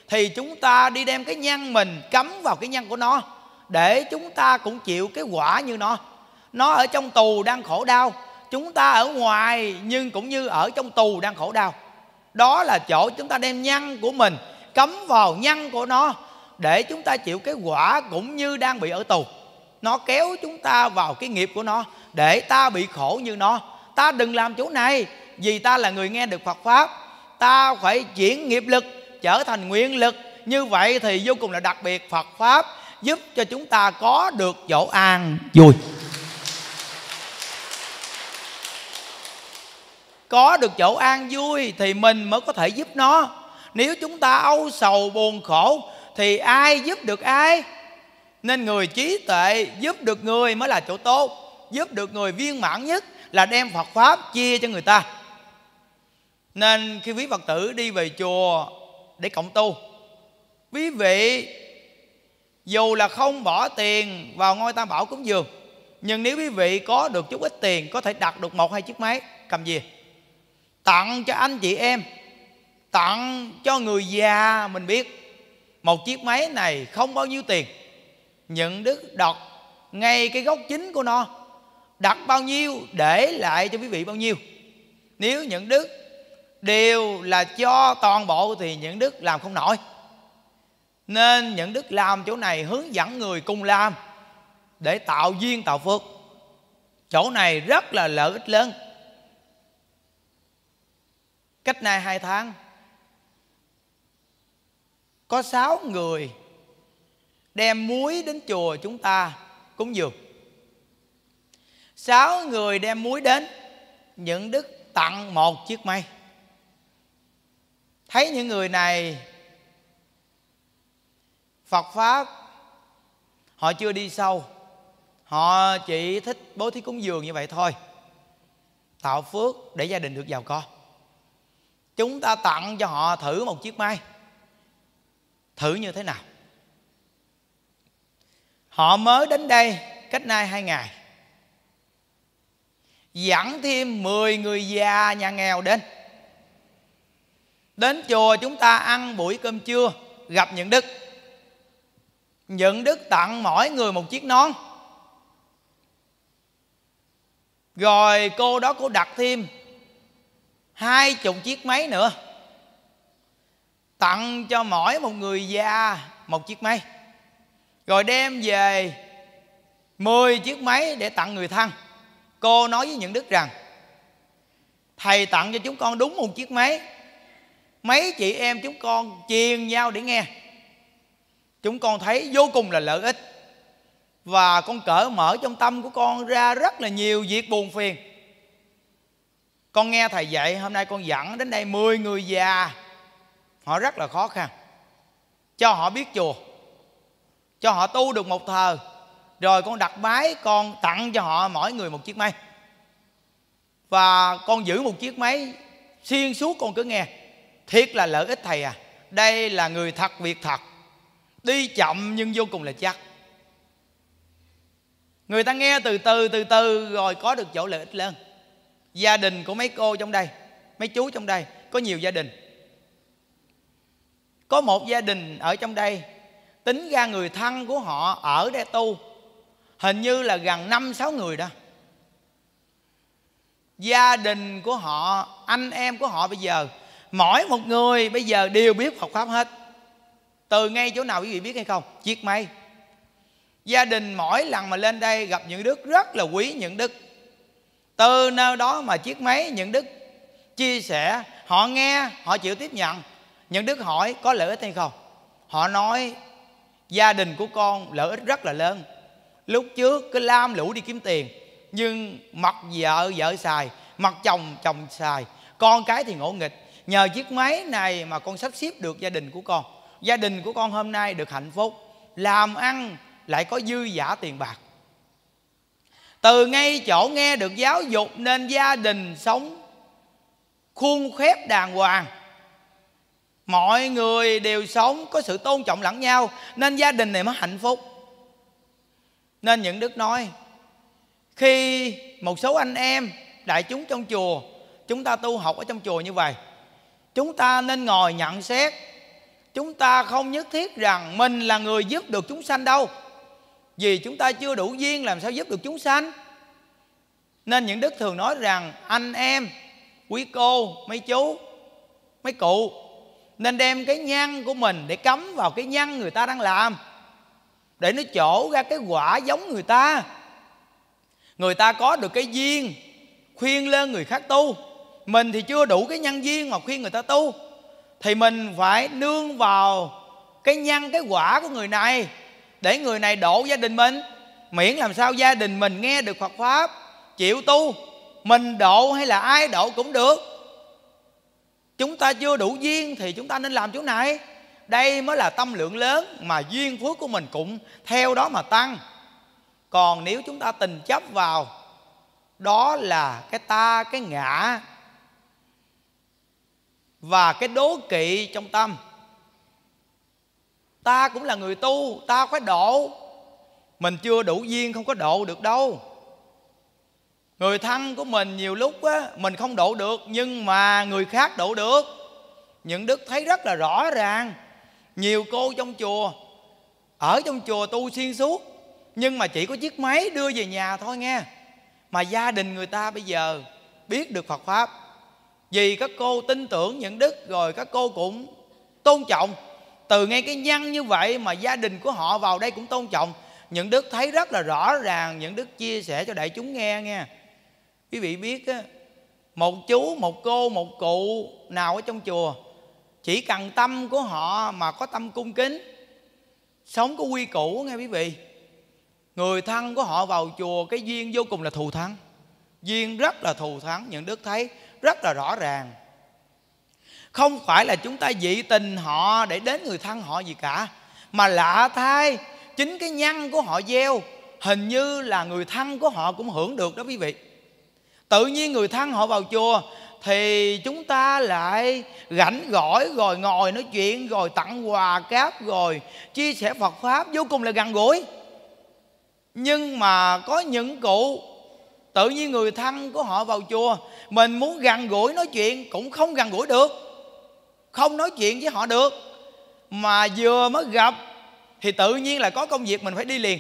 thì chúng ta đi đem cái nhăn mình cắm vào cái nhăn của nó để chúng ta cũng chịu cái quả như nó nó ở trong tù đang khổ đau chúng ta ở ngoài nhưng cũng như ở trong tù đang khổ đau đó là chỗ chúng ta đem nhăn của mình cấm vào nhăn của nó để chúng ta chịu cái quả cũng như đang bị ở tù nó kéo chúng ta vào cái nghiệp của nó để ta bị khổ như nó ta đừng làm chỗ này vì ta là người nghe được phật pháp ta phải chuyển nghiệp lực trở thành nguyện lực như vậy thì vô cùng là đặc biệt phật pháp giúp cho chúng ta có được chỗ an vui có được chỗ an vui thì mình mới có thể giúp nó nếu chúng ta âu sầu buồn khổ thì ai giúp được ai nên người trí tuệ giúp được người mới là chỗ tốt giúp được người viên mãn nhất là đem phật pháp chia cho người ta nên khi quý phật tử đi về chùa để cộng tu quý vị dù là không bỏ tiền vào ngôi tam bảo cúng dường nhưng nếu quý vị có được chút ít tiền có thể đặt được một hai chiếc máy cầm gì tặng cho anh chị em tặng cho người già mình biết một chiếc máy này không bao nhiêu tiền những đức đọc ngay cái gốc chính của nó đặt bao nhiêu để lại cho quý vị bao nhiêu nếu những đức đều là cho toàn bộ thì những đức làm không nổi nên những đức làm chỗ này hướng dẫn người cùng làm để tạo duyên tạo phước chỗ này rất là lợi ích lớn cách nay hai tháng có sáu người đem muối đến chùa chúng ta cúng dường sáu người đem muối đến những đức tặng một chiếc mây thấy những người này phật pháp họ chưa đi sâu họ chỉ thích bố thí cúng dường như vậy thôi tạo phước để gia đình được giàu có chúng ta tặng cho họ thử một chiếc mai thử như thế nào họ mới đến đây cách nay hai ngày dẫn thêm 10 người già nhà nghèo đến đến chùa chúng ta ăn buổi cơm trưa gặp những đức những đức tặng mỗi người một chiếc nón rồi cô đó cô đặt thêm hai chục chiếc máy nữa tặng cho mỗi một người già một chiếc máy rồi đem về 10 chiếc máy để tặng người thân cô nói với những đức rằng thầy tặng cho chúng con đúng một chiếc máy mấy chị em chúng con chiền nhau để nghe chúng con thấy vô cùng là lợi ích và con cỡ mở trong tâm của con ra rất là nhiều việc buồn phiền con nghe thầy dạy hôm nay con dẫn đến đây 10 người già họ rất là khó khăn cho họ biết chùa cho họ tu được một thờ rồi con đặt máy, con tặng cho họ mỗi người một chiếc máy và con giữ một chiếc máy xuyên suốt con cứ nghe Thiệt là lợi ích thầy à Đây là người thật việc thật Đi chậm nhưng vô cùng là chắc Người ta nghe từ từ từ từ rồi có được chỗ lợi ích lớn Gia đình của mấy cô trong đây Mấy chú trong đây Có nhiều gia đình Có một gia đình ở trong đây Tính ra người thân của họ ở đây tu Hình như là gần năm sáu người đó Gia đình của họ Anh em của họ bây giờ mỗi một người bây giờ đều biết Phật pháp hết từ ngay chỗ nào quý vị biết hay không chiếc máy gia đình mỗi lần mà lên đây gặp những đức rất là quý những đức từ nơi đó mà chiếc máy những đức chia sẻ họ nghe họ chịu tiếp nhận những đức hỏi có lợi ích hay không họ nói gia đình của con lợi ích rất là lớn lúc trước cứ lam lũ đi kiếm tiền nhưng mặc vợ vợ xài mặc chồng chồng xài con cái thì ngỗ nghịch nhờ chiếc máy này mà con sắp xếp được gia đình của con gia đình của con hôm nay được hạnh phúc làm ăn lại có dư giả tiền bạc từ ngay chỗ nghe được giáo dục nên gia đình sống khuôn khép đàng hoàng mọi người đều sống có sự tôn trọng lẫn nhau nên gia đình này mới hạnh phúc nên những đức nói khi một số anh em đại chúng trong chùa chúng ta tu học ở trong chùa như vậy chúng ta nên ngồi nhận xét chúng ta không nhất thiết rằng mình là người giúp được chúng sanh đâu vì chúng ta chưa đủ duyên làm sao giúp được chúng sanh nên những đức thường nói rằng anh em quý cô mấy chú mấy cụ nên đem cái nhăn của mình để cắm vào cái nhăn người ta đang làm để nó trổ ra cái quả giống người ta người ta có được cái duyên khuyên lên người khác tu mình thì chưa đủ cái nhân duyên mà khuyên người ta tu thì mình phải nương vào cái nhân cái quả của người này để người này độ gia đình mình miễn làm sao gia đình mình nghe được Phật pháp chịu tu mình độ hay là ai độ cũng được chúng ta chưa đủ duyên thì chúng ta nên làm chỗ này đây mới là tâm lượng lớn mà duyên phước của mình cũng theo đó mà tăng còn nếu chúng ta tình chấp vào đó là cái ta cái ngã và cái đố kỵ trong tâm ta cũng là người tu ta phải độ mình chưa đủ duyên không có độ được đâu người thân của mình nhiều lúc á mình không độ được nhưng mà người khác độ được những đức thấy rất là rõ ràng nhiều cô trong chùa ở trong chùa tu xuyên suốt nhưng mà chỉ có chiếc máy đưa về nhà thôi nghe mà gia đình người ta bây giờ biết được phật pháp vì các cô tin tưởng những đức rồi các cô cũng tôn trọng từ ngay cái nhân như vậy mà gia đình của họ vào đây cũng tôn trọng những đức thấy rất là rõ ràng những đức chia sẻ cho đại chúng nghe nha quý vị biết á, một chú một cô một cụ nào ở trong chùa chỉ cần tâm của họ mà có tâm cung kính sống có quy củ nghe quý vị người thân của họ vào chùa cái duyên vô cùng là thù thắng duyên rất là thù thắng những đức thấy rất là rõ ràng không phải là chúng ta dị tình họ để đến người thân họ gì cả mà lạ thay chính cái nhăn của họ gieo hình như là người thân của họ cũng hưởng được đó quý vị tự nhiên người thân họ vào chùa thì chúng ta lại rảnh gỏi rồi ngồi nói chuyện rồi tặng quà cáp rồi chia sẻ phật pháp vô cùng là gần gũi nhưng mà có những cụ tự nhiên người thân của họ vào chùa mình muốn gần gũi nói chuyện cũng không gần gũi được không nói chuyện với họ được mà vừa mới gặp thì tự nhiên là có công việc mình phải đi liền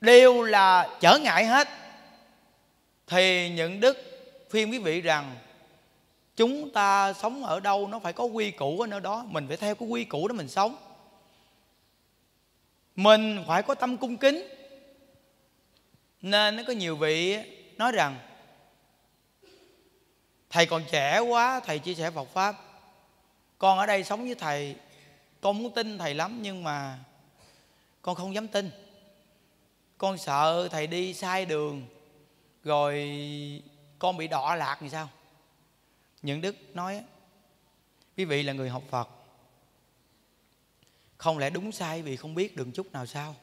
đều là trở ngại hết thì những đức khuyên quý vị rằng chúng ta sống ở đâu nó phải có quy củ ở nơi đó mình phải theo cái quy củ đó mình sống mình phải có tâm cung kính nên nó có nhiều vị nói rằng thầy còn trẻ quá thầy chia sẻ Phật pháp con ở đây sống với thầy con muốn tin thầy lắm nhưng mà con không dám tin con sợ thầy đi sai đường rồi con bị đọa lạc thì sao những đức nói quý vị là người học phật không lẽ đúng sai vì không biết đường chút nào sao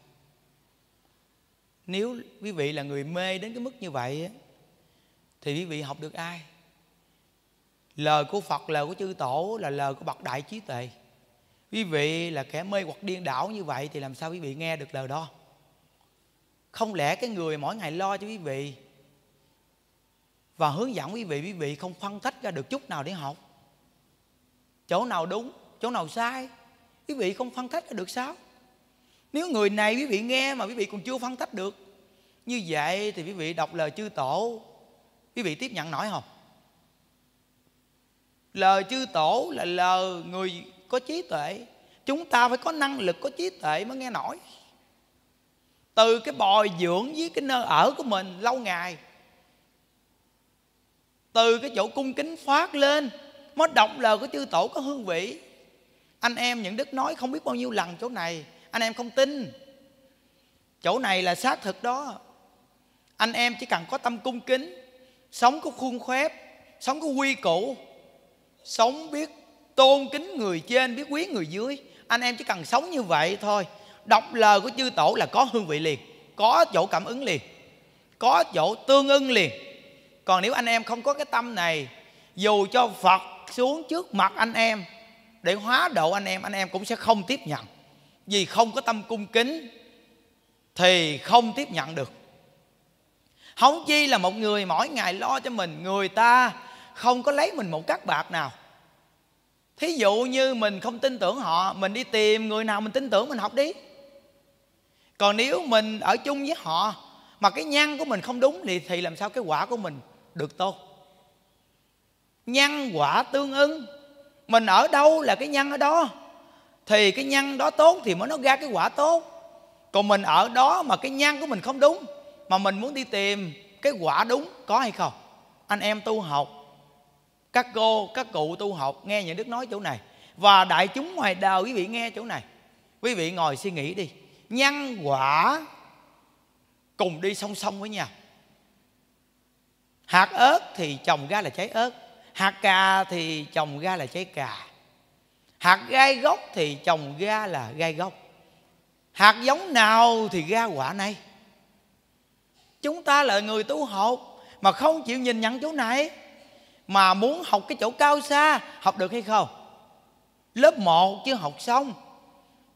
nếu quý vị là người mê đến cái mức như vậy thì quý vị học được ai lời của phật lời của chư tổ là lời của bậc đại trí tuệ quý vị là kẻ mê hoặc điên đảo như vậy thì làm sao quý vị nghe được lời đó không lẽ cái người mỗi ngày lo cho quý vị và hướng dẫn quý vị quý vị không phân tách ra được chút nào để học chỗ nào đúng chỗ nào sai quý vị không phân tách ra được sao nếu người này quý vị nghe mà quý vị còn chưa phân tách được Như vậy thì quý vị đọc lời chư tổ Quý vị tiếp nhận nổi không? Lời chư tổ là lời người có trí tuệ Chúng ta phải có năng lực, có trí tuệ mới nghe nổi Từ cái bồi dưỡng với cái nơi ở của mình lâu ngày Từ cái chỗ cung kính phát lên Mới đọc lời của chư tổ có hương vị Anh em những đức nói không biết bao nhiêu lần chỗ này anh em không tin chỗ này là xác thực đó anh em chỉ cần có tâm cung kính sống có khuôn khép sống có quy củ sống biết tôn kính người trên biết quý người dưới anh em chỉ cần sống như vậy thôi đọc lời của chư tổ là có hương vị liền có chỗ cảm ứng liền có chỗ tương ưng liền còn nếu anh em không có cái tâm này dù cho phật xuống trước mặt anh em để hóa độ anh em anh em cũng sẽ không tiếp nhận vì không có tâm cung kính thì không tiếp nhận được không chi là một người mỗi ngày lo cho mình người ta không có lấy mình một cắt bạc nào thí dụ như mình không tin tưởng họ mình đi tìm người nào mình tin tưởng mình học đi còn nếu mình ở chung với họ mà cái nhân của mình không đúng thì thì làm sao cái quả của mình được tốt nhân quả tương ứng, mình ở đâu là cái nhân ở đó thì cái nhân đó tốt thì mới nó ra cái quả tốt còn mình ở đó mà cái nhân của mình không đúng mà mình muốn đi tìm cái quả đúng có hay không anh em tu học các cô các cụ tu học nghe những đức nói chỗ này và đại chúng ngoài đào quý vị nghe chỗ này quý vị ngồi suy nghĩ đi nhân quả cùng đi song song với nhau hạt ớt thì trồng ra là trái ớt hạt cà thì trồng ra là trái cà hạt gai gốc thì trồng ra là gai gốc hạt giống nào thì ra quả này chúng ta là người tu học mà không chịu nhìn nhận chỗ này mà muốn học cái chỗ cao xa học được hay không lớp 1 chưa học xong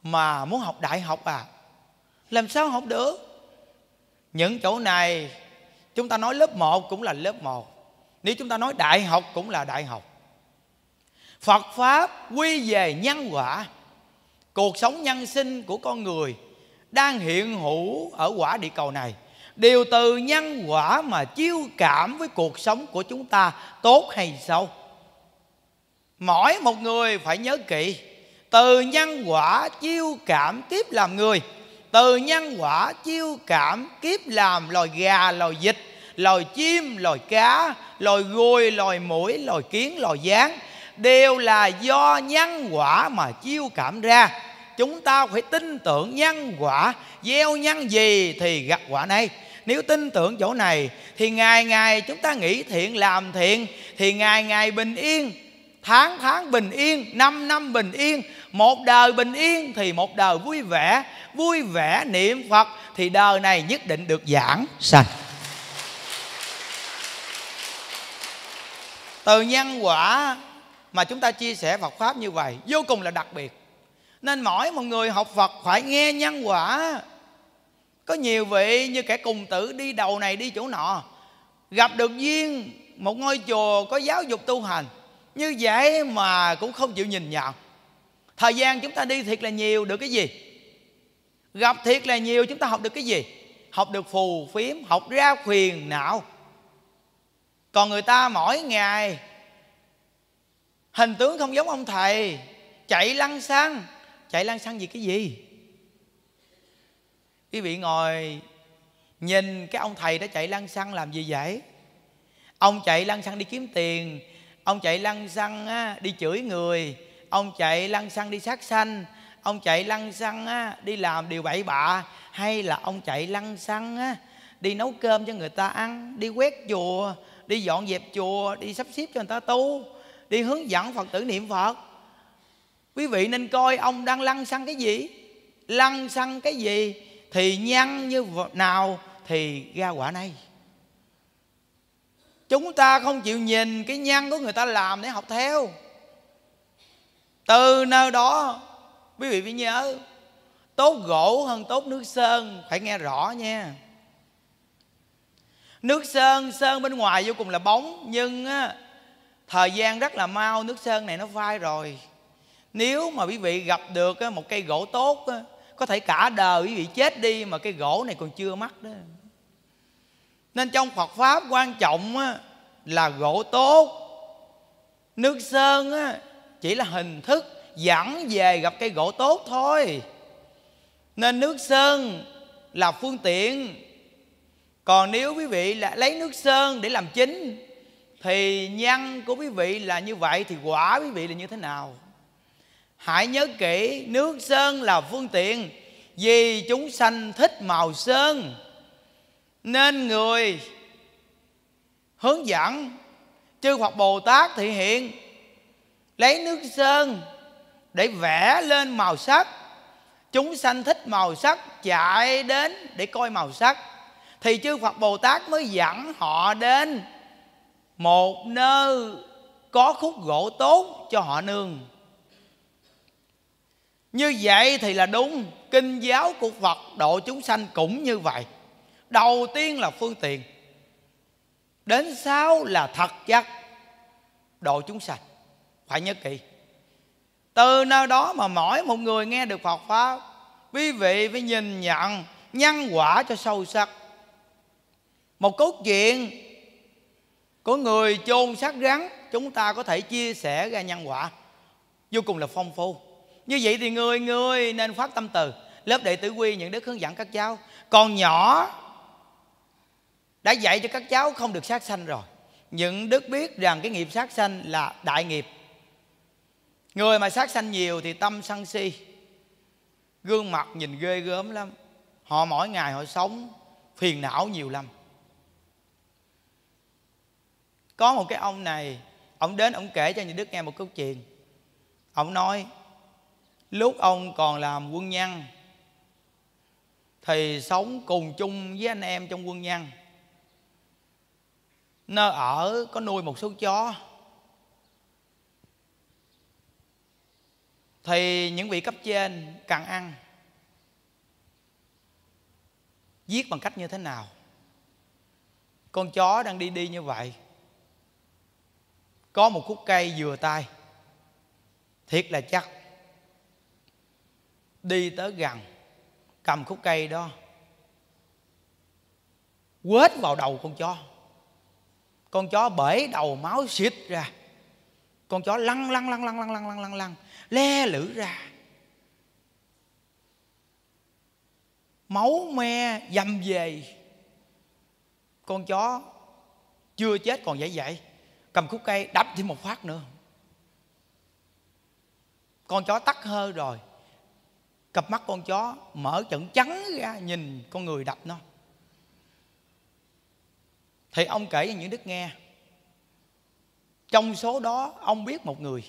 mà muốn học đại học à làm sao học được những chỗ này chúng ta nói lớp 1 cũng là lớp 1 nếu chúng ta nói đại học cũng là đại học Phật Pháp quy về nhân quả Cuộc sống nhân sinh của con người Đang hiện hữu ở quả địa cầu này đều từ nhân quả mà chiêu cảm với cuộc sống của chúng ta Tốt hay xấu Mỗi một người phải nhớ kỹ Từ nhân quả chiêu cảm kiếp làm người Từ nhân quả chiêu cảm kiếp làm loài gà, loài vịt Loài chim, loài cá, loài gôi, loài mũi, loài kiến, loài gián đều là do nhân quả mà chiêu cảm ra chúng ta phải tin tưởng nhân quả gieo nhân gì thì gặt quả nấy nếu tin tưởng chỗ này thì ngày ngày chúng ta nghĩ thiện làm thiện thì ngày ngày bình yên tháng tháng bình yên năm năm bình yên một đời bình yên thì một đời vui vẻ vui vẻ niệm phật thì đời này nhất định được giảng sanh từ nhân quả mà chúng ta chia sẻ Phật Pháp như vậy Vô cùng là đặc biệt Nên mỗi một người học Phật phải nghe nhân quả Có nhiều vị như kẻ cùng tử đi đầu này đi chỗ nọ Gặp được duyên một ngôi chùa có giáo dục tu hành Như vậy mà cũng không chịu nhìn nhận Thời gian chúng ta đi thiệt là nhiều được cái gì Gặp thiệt là nhiều chúng ta học được cái gì Học được phù phiếm, học ra khuyền não Còn người ta mỗi ngày hình tướng không giống ông thầy chạy lăn xăng chạy lăn xăng vì cái gì quý vị ngồi nhìn cái ông thầy đó chạy lăn xăng làm gì vậy ông chạy lăn xăng đi kiếm tiền ông chạy lăn xăng đi chửi người ông chạy lăn xăng đi sát sanh ông chạy lăn xăng đi làm điều bậy bạ hay là ông chạy lăn xăng đi nấu cơm cho người ta ăn đi quét chùa đi dọn dẹp chùa đi sắp xếp cho người ta tu đi hướng dẫn phật tử niệm phật quý vị nên coi ông đang lăn xăng cái gì lăn xăng cái gì thì nhăn như nào thì ra quả này chúng ta không chịu nhìn cái nhăn của người ta làm để học theo từ nơi đó quý vị phải nhớ tốt gỗ hơn tốt nước sơn phải nghe rõ nha nước sơn sơn bên ngoài vô cùng là bóng nhưng thời gian rất là mau nước sơn này nó phai rồi nếu mà quý vị gặp được một cây gỗ tốt có thể cả đời quý vị chết đi mà cây gỗ này còn chưa mắc đó nên trong Phật pháp quan trọng là gỗ tốt nước sơn chỉ là hình thức dẫn về gặp cây gỗ tốt thôi nên nước sơn là phương tiện còn nếu quý vị là lấy nước sơn để làm chính thì nhân của quý vị là như vậy thì quả quý vị là như thế nào hãy nhớ kỹ nước sơn là phương tiện vì chúng sanh thích màu sơn nên người hướng dẫn chư Phật Bồ Tát thị hiện lấy nước sơn để vẽ lên màu sắc chúng sanh thích màu sắc chạy đến để coi màu sắc thì chư Phật Bồ Tát mới dẫn họ đến một nơi có khúc gỗ tốt cho họ nương như vậy thì là đúng kinh giáo của phật độ chúng sanh cũng như vậy đầu tiên là phương tiện đến sau là thật chắc độ chúng sanh phải nhớ kỹ từ nơi đó mà mỗi một người nghe được phật pháp quý vị phải nhìn nhận nhân quả cho sâu sắc một câu chuyện có người chôn xác rắn chúng ta có thể chia sẻ ra nhân quả vô cùng là phong phú như vậy thì người người nên phát tâm từ lớp đệ tử quy những đức hướng dẫn các cháu còn nhỏ đã dạy cho các cháu không được sát sanh rồi những đức biết rằng cái nghiệp sát sanh là đại nghiệp người mà sát sanh nhiều thì tâm sân si gương mặt nhìn ghê gớm lắm họ mỗi ngày họ sống phiền não nhiều lắm có một cái ông này ông đến ông kể cho nhà đức nghe một câu chuyện ông nói lúc ông còn làm quân nhân thì sống cùng chung với anh em trong quân nhân nơi ở có nuôi một số chó thì những vị cấp trên càng ăn giết bằng cách như thế nào con chó đang đi đi như vậy có một khúc cây vừa tay thiệt là chắc đi tới gần cầm khúc cây đó quết vào đầu con chó con chó bể đầu máu xịt ra con chó lăn lăn lăn lăn lăn lăn lăn lăn lăn le lử ra máu me dầm về con chó chưa chết còn dậy dậy cầm khúc cây đập thêm một phát nữa con chó tắt hơi rồi cặp mắt con chó mở trận trắng ra nhìn con người đập nó thì ông kể cho những đức nghe trong số đó ông biết một người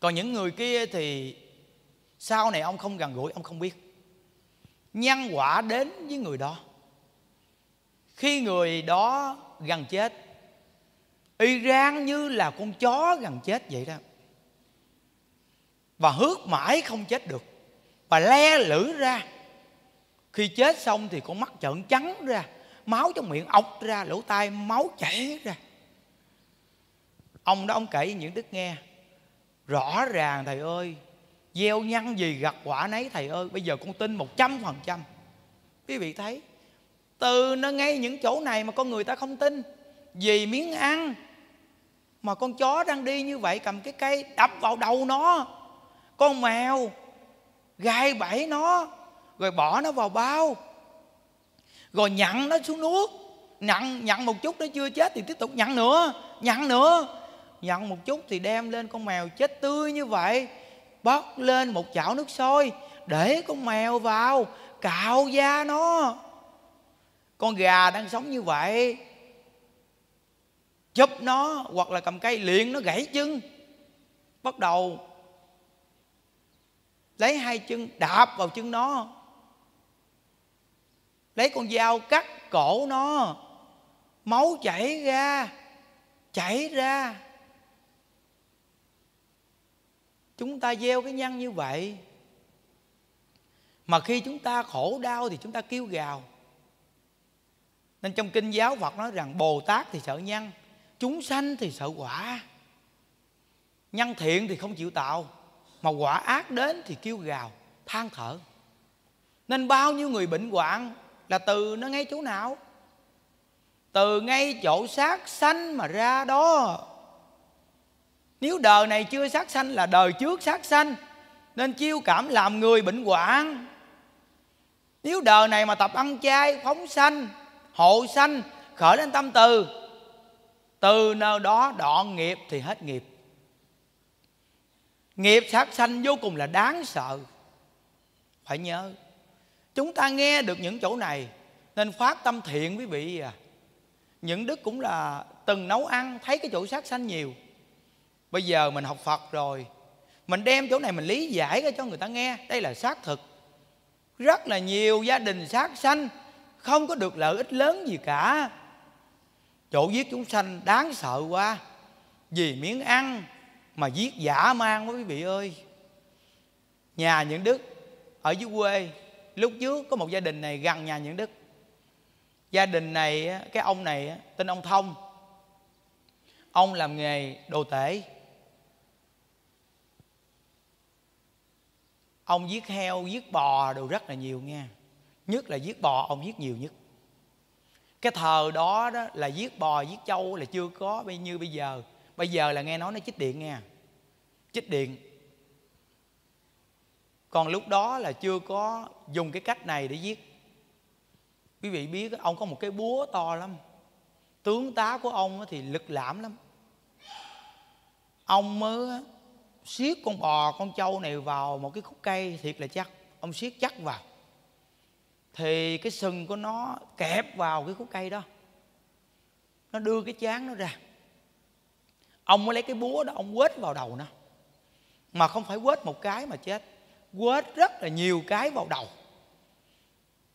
còn những người kia thì sau này ông không gần gũi ông không biết nhân quả đến với người đó khi người đó gần chết y rang như là con chó gần chết vậy đó và hước mãi không chết được và le lử ra khi chết xong thì con mắt trợn trắng ra máu trong miệng ọc ra lỗ tai máu chảy ra ông đó ông kể những đức nghe rõ ràng thầy ơi gieo nhân gì gặt quả nấy thầy ơi bây giờ con tin một trăm phần trăm quý vị thấy từ nó ngay những chỗ này mà con người ta không tin vì miếng ăn mà con chó đang đi như vậy cầm cái cây đập vào đầu nó con mèo gai bẫy nó rồi bỏ nó vào bao rồi nhặn nó xuống nước nhặn nhặn một chút nó chưa chết thì tiếp tục nhặn nữa nhặn nữa nhặn một chút thì đem lên con mèo chết tươi như vậy bóp lên một chảo nước sôi để con mèo vào cạo da nó con gà đang sống như vậy chụp nó hoặc là cầm cây liền nó gãy chân bắt đầu lấy hai chân đạp vào chân nó lấy con dao cắt cổ nó máu chảy ra chảy ra chúng ta gieo cái nhăn như vậy mà khi chúng ta khổ đau thì chúng ta kêu gào nên trong kinh giáo phật nói rằng bồ tát thì sợ nhăn chúng sanh thì sợ quả nhân thiện thì không chịu tạo mà quả ác đến thì kêu gào than thở nên bao nhiêu người bệnh hoạn là từ nó ngay chỗ nào từ ngay chỗ sát sanh mà ra đó nếu đời này chưa sát sanh là đời trước sát sanh nên chiêu cảm làm người bệnh hoạn nếu đời này mà tập ăn chay phóng sanh hộ sanh khởi lên tâm từ từ nơi đó đoạn nghiệp thì hết nghiệp nghiệp sát sanh vô cùng là đáng sợ phải nhớ chúng ta nghe được những chỗ này nên phát tâm thiện quý vị à những đức cũng là từng nấu ăn thấy cái chỗ sát sanh nhiều bây giờ mình học phật rồi mình đem chỗ này mình lý giải ra cho người ta nghe đây là xác thực rất là nhiều gia đình sát sanh không có được lợi ích lớn gì cả chỗ giết chúng sanh đáng sợ quá vì miếng ăn mà giết giả mang quý vị ơi nhà những đức ở dưới quê lúc trước có một gia đình này gần nhà những đức gia đình này cái ông này tên ông thông ông làm nghề đồ tể ông giết heo giết bò đồ rất là nhiều nha nhất là giết bò ông giết nhiều nhất cái thờ đó đó là giết bò giết trâu là chưa có như bây giờ bây giờ là nghe nói nó chích điện nghe à. chích điện còn lúc đó là chưa có dùng cái cách này để giết quý vị biết ông có một cái búa to lắm tướng tá của ông thì lực lãm lắm ông mới siết con bò con trâu này vào một cái khúc cây thiệt là chắc ông siết chắc vào thì cái sừng của nó kẹp vào cái khúc cây đó nó đưa cái chán nó ra ông mới lấy cái búa đó ông quết vào đầu nó mà không phải quết một cái mà chết quết rất là nhiều cái vào đầu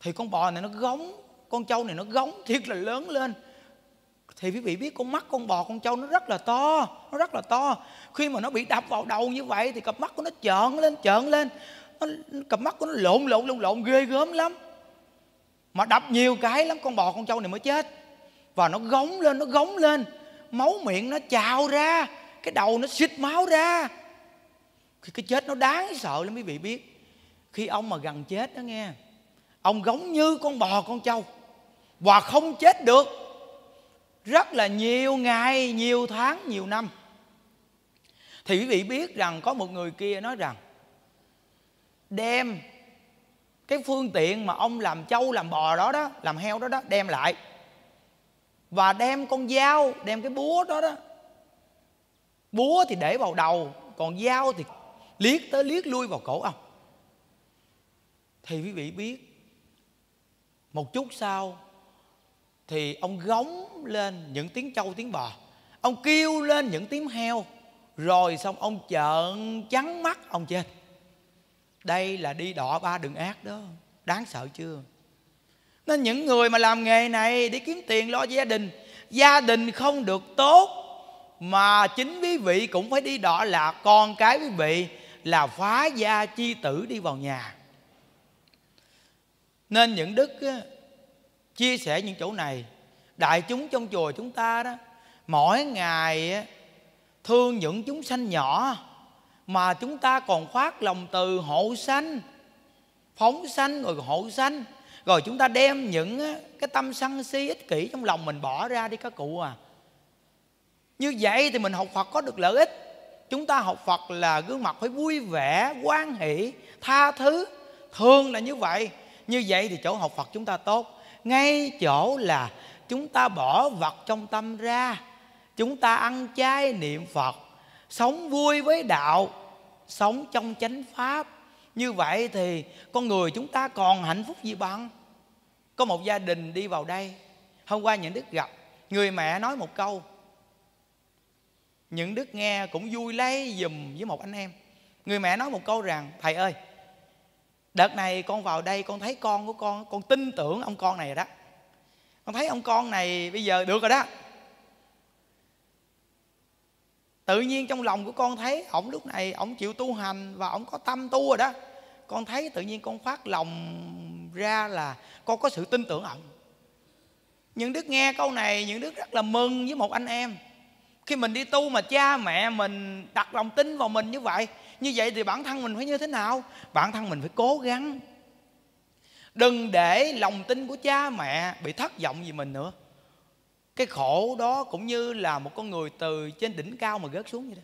thì con bò này nó gống con trâu này nó gống thiệt là lớn lên thì quý vị biết con mắt con bò con trâu nó rất là to nó rất là to khi mà nó bị đập vào đầu như vậy thì cặp mắt của nó trợn lên trợn lên nó, cặp mắt của nó lộn lộn lộn lộn ghê gớm lắm mà đập nhiều cái lắm con bò con trâu này mới chết và nó gống lên nó gống lên máu miệng nó trào ra cái đầu nó xịt máu ra khi cái chết nó đáng sợ lắm quý vị biết khi ông mà gần chết đó nghe ông gống như con bò con trâu và không chết được rất là nhiều ngày nhiều tháng nhiều năm thì quý vị biết rằng có một người kia nói rằng đem cái phương tiện mà ông làm trâu làm bò đó đó làm heo đó đó đem lại và đem con dao đem cái búa đó đó búa thì để vào đầu còn dao thì liếc tới liếc lui vào cổ ông thì quý vị biết một chút sau thì ông gống lên những tiếng trâu tiếng bò ông kêu lên những tiếng heo rồi xong ông trợn trắng mắt ông chết đây là đi đọ ba đường ác đó đáng sợ chưa nên những người mà làm nghề này đi kiếm tiền lo gia đình gia đình không được tốt mà chính quý vị cũng phải đi đọ là con cái quý vị là phá gia chi tử đi vào nhà nên những đức chia sẻ những chỗ này đại chúng trong chùa chúng ta đó mỗi ngày thương những chúng sanh nhỏ mà chúng ta còn khoác lòng từ hộ sanh phóng sanh rồi hộ sanh rồi chúng ta đem những cái tâm sân si ích kỷ trong lòng mình bỏ ra đi các cụ à như vậy thì mình học phật có được lợi ích chúng ta học phật là gương mặt phải vui vẻ quan hỷ tha thứ thương là như vậy như vậy thì chỗ học phật chúng ta tốt ngay chỗ là chúng ta bỏ vật trong tâm ra chúng ta ăn chay niệm phật sống vui với đạo sống trong chánh pháp như vậy thì con người chúng ta còn hạnh phúc gì bằng có một gia đình đi vào đây hôm qua những đức gặp người mẹ nói một câu những đức nghe cũng vui lấy giùm với một anh em người mẹ nói một câu rằng thầy ơi đợt này con vào đây con thấy con của con con tin tưởng ông con này rồi đó con thấy ông con này bây giờ được rồi đó tự nhiên trong lòng của con thấy ổng lúc này ổng chịu tu hành và ổng có tâm tu rồi đó con thấy tự nhiên con phát lòng ra là con có sự tin tưởng ổng những đức nghe câu này những đức rất là mừng với một anh em khi mình đi tu mà cha mẹ mình đặt lòng tin vào mình như vậy như vậy thì bản thân mình phải như thế nào bản thân mình phải cố gắng đừng để lòng tin của cha mẹ bị thất vọng vì mình nữa cái khổ đó cũng như là một con người từ trên đỉnh cao mà gớt xuống vậy đó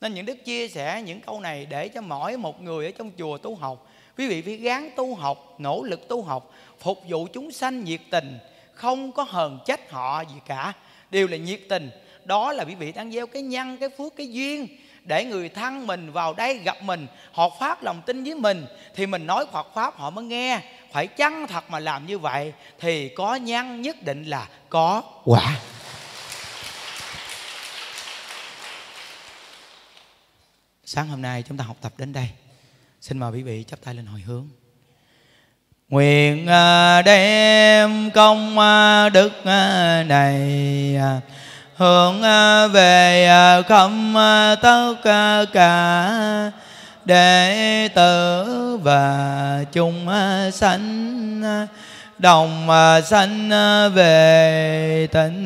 nên những đức chia sẻ những câu này để cho mỗi một người ở trong chùa tu học quý vị phải gán tu học nỗ lực tu học phục vụ chúng sanh nhiệt tình không có hờn trách họ gì cả đều là nhiệt tình đó là quý vị đang gieo cái nhân cái phước cái duyên để người thân mình vào đây gặp mình họ phát lòng tin với mình thì mình nói Phật pháp họ mới nghe phải chăng thật mà làm như vậy thì có nhãn nhất định là có quả sáng hôm nay chúng ta học tập đến đây xin mời quý vị chắp tay lên hồi hướng nguyện à, đem công à, đức à, này hướng về không tất cả đệ tử và chung sanh đồng sanh về tịnh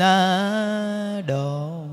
độ